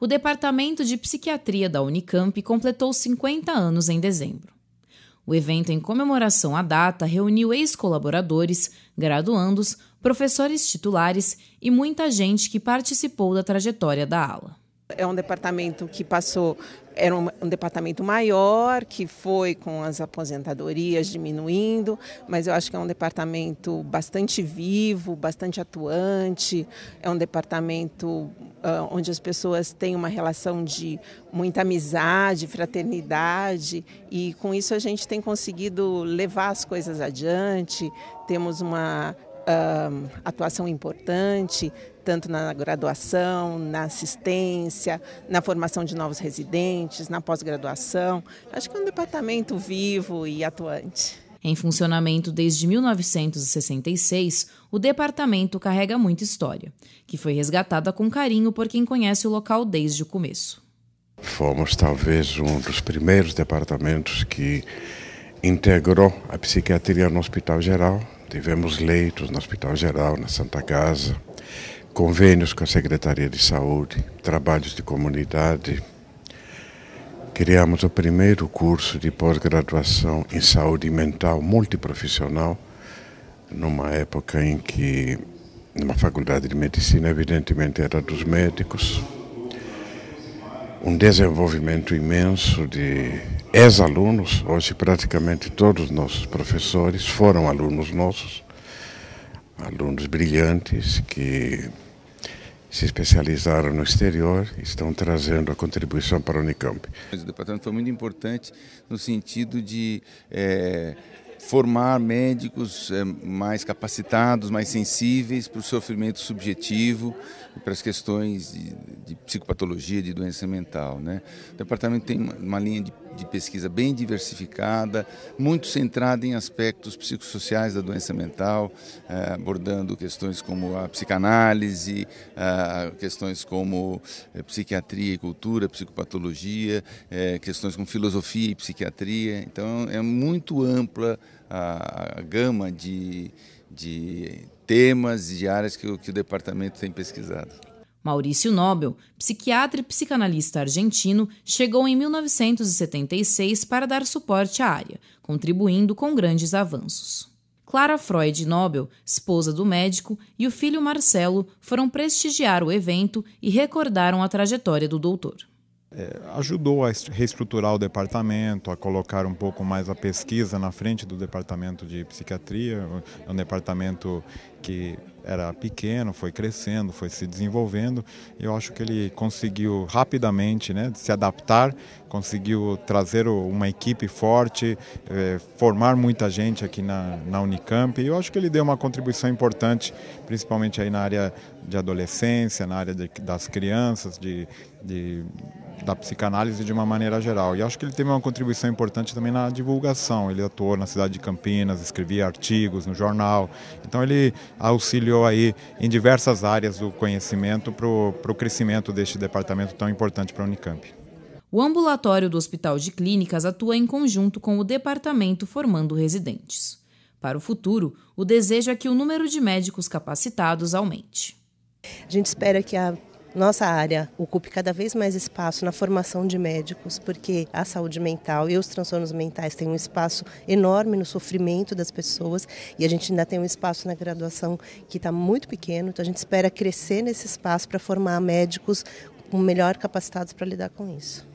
o Departamento de Psiquiatria da Unicamp completou 50 anos em dezembro. O evento em comemoração à data reuniu ex-colaboradores, graduandos, professores titulares e muita gente que participou da trajetória da ala. É um departamento que passou, era um, um, departamento maior, que foi com as aposentadorias diminuindo, mas eu acho que é um departamento bastante vivo, bastante atuante, é um departamento uh, onde as pessoas têm uma relação de muita amizade, fraternidade, e com isso a gente tem conseguido levar as coisas adiante, temos uma Uh, atuação importante, tanto na graduação, na assistência, na formação de novos residentes, na pós-graduação. Acho que é um departamento vivo e atuante. Em funcionamento desde 1966, o departamento carrega muita história, que foi resgatada com carinho por quem conhece o local desde o começo. Fomos talvez um dos primeiros departamentos que integrou a psiquiatria no Hospital Geral. Tivemos leitos no Hospital Geral, na Santa Casa convênios com a Secretaria de Saúde, trabalhos de comunidade. Criamos o primeiro curso de pós-graduação em saúde mental multiprofissional, numa época em que, numa faculdade de medicina, evidentemente era dos médicos. Um desenvolvimento imenso de ex-alunos, hoje praticamente todos os nossos professores foram alunos nossos alunos brilhantes que se especializaram no exterior estão trazendo a contribuição para a Unicamp. O departamento foi muito importante no sentido de é, formar médicos eh, mais capacitados, mais sensíveis para o sofrimento subjetivo e para as questões de, de psicopatologia, de doença mental. Né? O departamento tem uma linha de, de pesquisa bem diversificada, muito centrada em aspectos psicossociais da doença mental, eh, abordando questões como a psicanálise, eh, questões como eh, psiquiatria e cultura, psicopatologia, eh, questões como filosofia e psiquiatria. Então, é muito ampla a, a gama de, de temas e de áreas que, que o departamento tem pesquisado. Maurício Nobel, psiquiatra e psicanalista argentino, chegou em 1976 para dar suporte à área, contribuindo com grandes avanços. Clara Freud Nobel, esposa do médico, e o filho Marcelo foram prestigiar o evento e recordaram a trajetória do doutor é, ajudou a reestruturar o departamento, a colocar um pouco mais a pesquisa na frente do departamento de psiquiatria. É um departamento que era pequeno, foi crescendo, foi se desenvolvendo. Eu acho que ele conseguiu rapidamente né, se adaptar, conseguiu trazer uma equipe forte, é, formar muita gente aqui na, na Unicamp. E eu acho que ele deu uma contribuição importante, principalmente aí na área de adolescência, na área de, das crianças, de, de da psicanálise de uma maneira geral. E acho que ele teve uma contribuição importante também na divulgação. Ele atuou na cidade de Campinas, escrevia artigos no jornal. Então ele auxiliou aí em diversas áreas do conhecimento para o crescimento deste departamento tão importante para a Unicamp. O ambulatório do Hospital de Clínicas atua em conjunto com o departamento formando residentes. Para o futuro, o desejo é que o número de médicos capacitados aumente. A gente espera que a nossa área ocupe cada vez mais espaço na formação de médicos, porque a saúde mental e os transtornos mentais têm um espaço enorme no sofrimento das pessoas e a gente ainda tem um espaço na graduação que está muito pequeno, então a gente espera crescer nesse espaço para formar médicos melhor capacitados para lidar com isso.